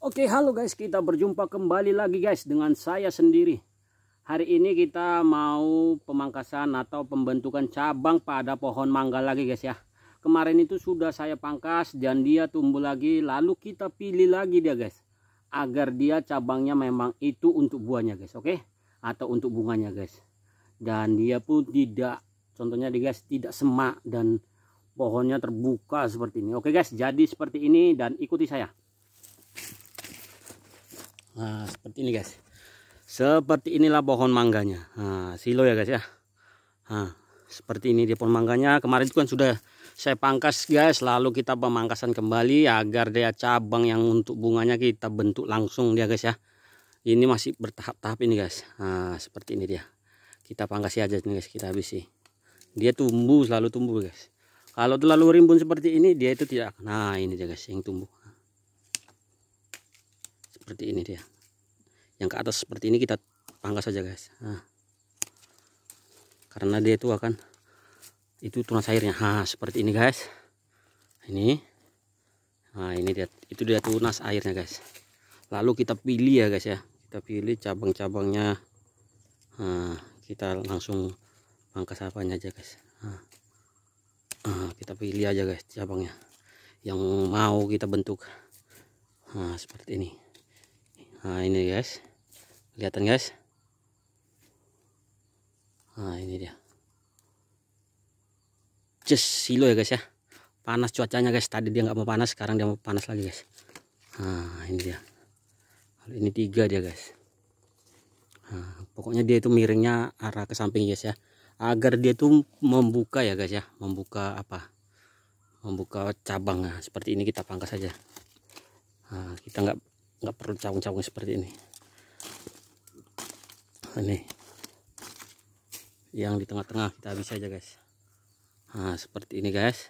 Oke halo guys kita berjumpa kembali lagi guys dengan saya sendiri Hari ini kita mau pemangkasan atau pembentukan cabang pada pohon mangga lagi guys ya Kemarin itu sudah saya pangkas dan dia tumbuh lagi lalu kita pilih lagi dia guys Agar dia cabangnya memang itu untuk buahnya guys oke okay? Atau untuk bunganya guys Dan dia pun tidak contohnya dia guys tidak semak dan pohonnya terbuka seperti ini Oke guys jadi seperti ini dan ikuti saya Nah, seperti ini guys. Seperti inilah pohon mangganya. Nah, silo ya guys ya. Nah, seperti ini dia pohon mangganya. Kemarin itu kan sudah saya pangkas guys. Lalu kita pemangkasan kembali agar dia cabang yang untuk bunganya kita bentuk langsung dia guys ya. Ini masih bertahap-tahap ini guys. Nah, seperti ini dia. Kita pangkas aja nih guys. Kita habisi. Dia tumbuh selalu tumbuh guys. Kalau terlalu rimbun seperti ini dia itu tidak. Nah ini dia guys yang tumbuh seperti ini dia yang ke atas seperti ini kita pangkas saja guys nah. karena dia itu akan itu tunas airnya nah, seperti ini guys ini nah ini dia itu dia tunas airnya guys lalu kita pilih ya guys ya kita pilih cabang-cabangnya nah, kita langsung pangkas apanya aja guys nah. Nah, kita pilih aja guys cabangnya yang mau kita bentuk nah seperti ini nah ini guys kelihatan guys nah ini dia just silo ya guys ya panas cuacanya guys tadi dia nggak mau panas sekarang dia mau panas lagi guys nah ini dia ini tiga dia guys nah, pokoknya dia itu miringnya arah ke samping guys ya agar dia tuh membuka ya guys ya membuka apa membuka cabang nah, seperti ini kita pangkas aja. nah, kita nggak nggak perlu cawung-cawung seperti ini ini yang di tengah-tengah kita habis aja guys nah seperti ini guys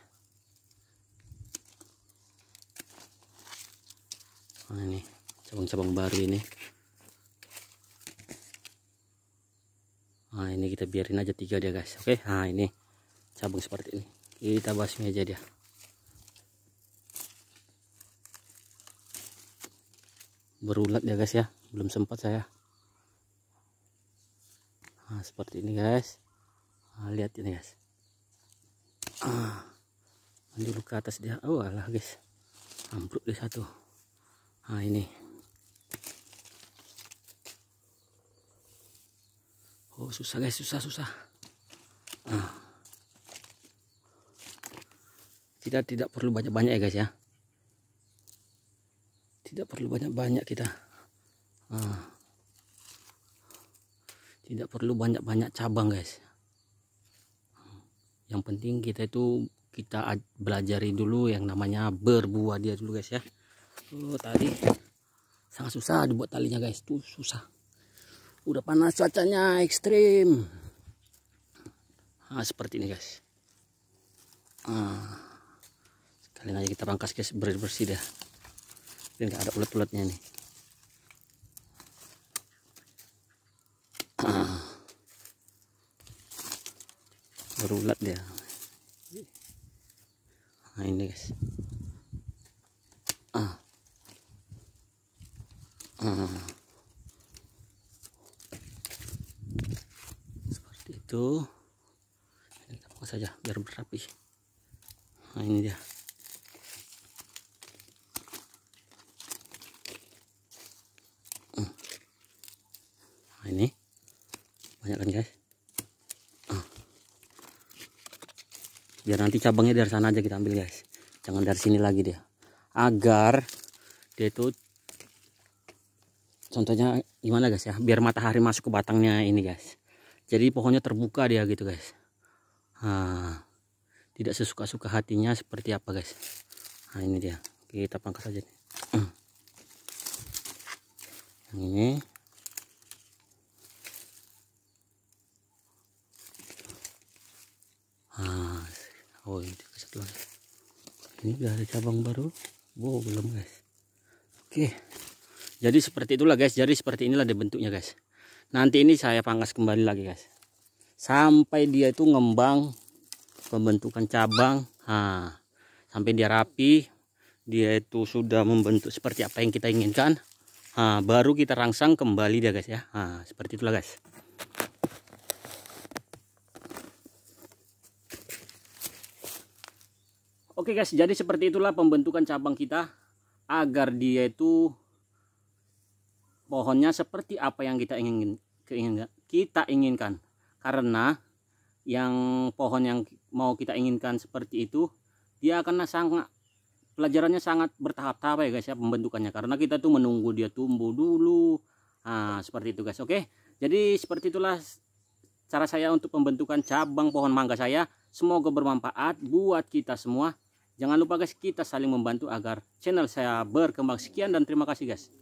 nah ini cabang-cabang baru ini nah ini kita biarin aja tiga dia guys oke nah ini cabang seperti ini kita basmi aja dia berulat ya guys ya belum sempat saya nah, seperti ini guys nah, lihat ini guys ah, dulu ke atas dia oh guys ambruk di satu nah ini oh susah guys susah susah ah. tidak tidak perlu banyak-banyak ya guys ya perlu banyak-banyak kita nah, tidak perlu banyak-banyak cabang guys yang penting kita itu kita belajar dulu yang namanya berbuah dia dulu guys ya oh, tadi sangat susah dibuat talinya guys tuh susah udah panas cuacanya ekstrim nah, seperti ini guys nah, sekalian aja kita pangkas guys bersih-bersih dah ini ada ulet-uletnya nih ah. berulat dia nah ini guys ah ah seperti itu ini saja biar berapi nah ini dia banyak kan guys ah. biar nanti cabangnya dari sana aja kita ambil guys jangan dari sini lagi dia agar dia itu contohnya gimana guys ya biar matahari masuk ke batangnya ini guys jadi pohonnya terbuka dia gitu guys ah. tidak sesuka-suka hatinya seperti apa guys nah ini dia kita pangkas aja hmm. yang ini ini udah ada cabang baru wow belum guys oke jadi seperti itulah guys jadi seperti inilah bentuknya guys nanti ini saya pangkas kembali lagi guys sampai dia itu ngembang pembentukan cabang hah, sampai dia rapi dia itu sudah membentuk seperti apa yang kita inginkan hah, baru kita rangsang kembali dia guys ya hah, seperti itulah guys Oke guys, jadi seperti itulah pembentukan cabang kita agar dia itu pohonnya seperti apa yang kita ingin keinginkan. Kita inginkan karena yang pohon yang mau kita inginkan seperti itu dia akan sangat pelajarannya sangat bertahap-tahap ya guys ya pembentukannya karena kita tuh menunggu dia tumbuh dulu nah seperti itu guys oke jadi seperti itulah cara saya untuk pembentukan cabang pohon mangga saya semoga bermanfaat buat kita semua Jangan lupa guys kita saling membantu agar channel saya berkembang. Sekian dan terima kasih guys.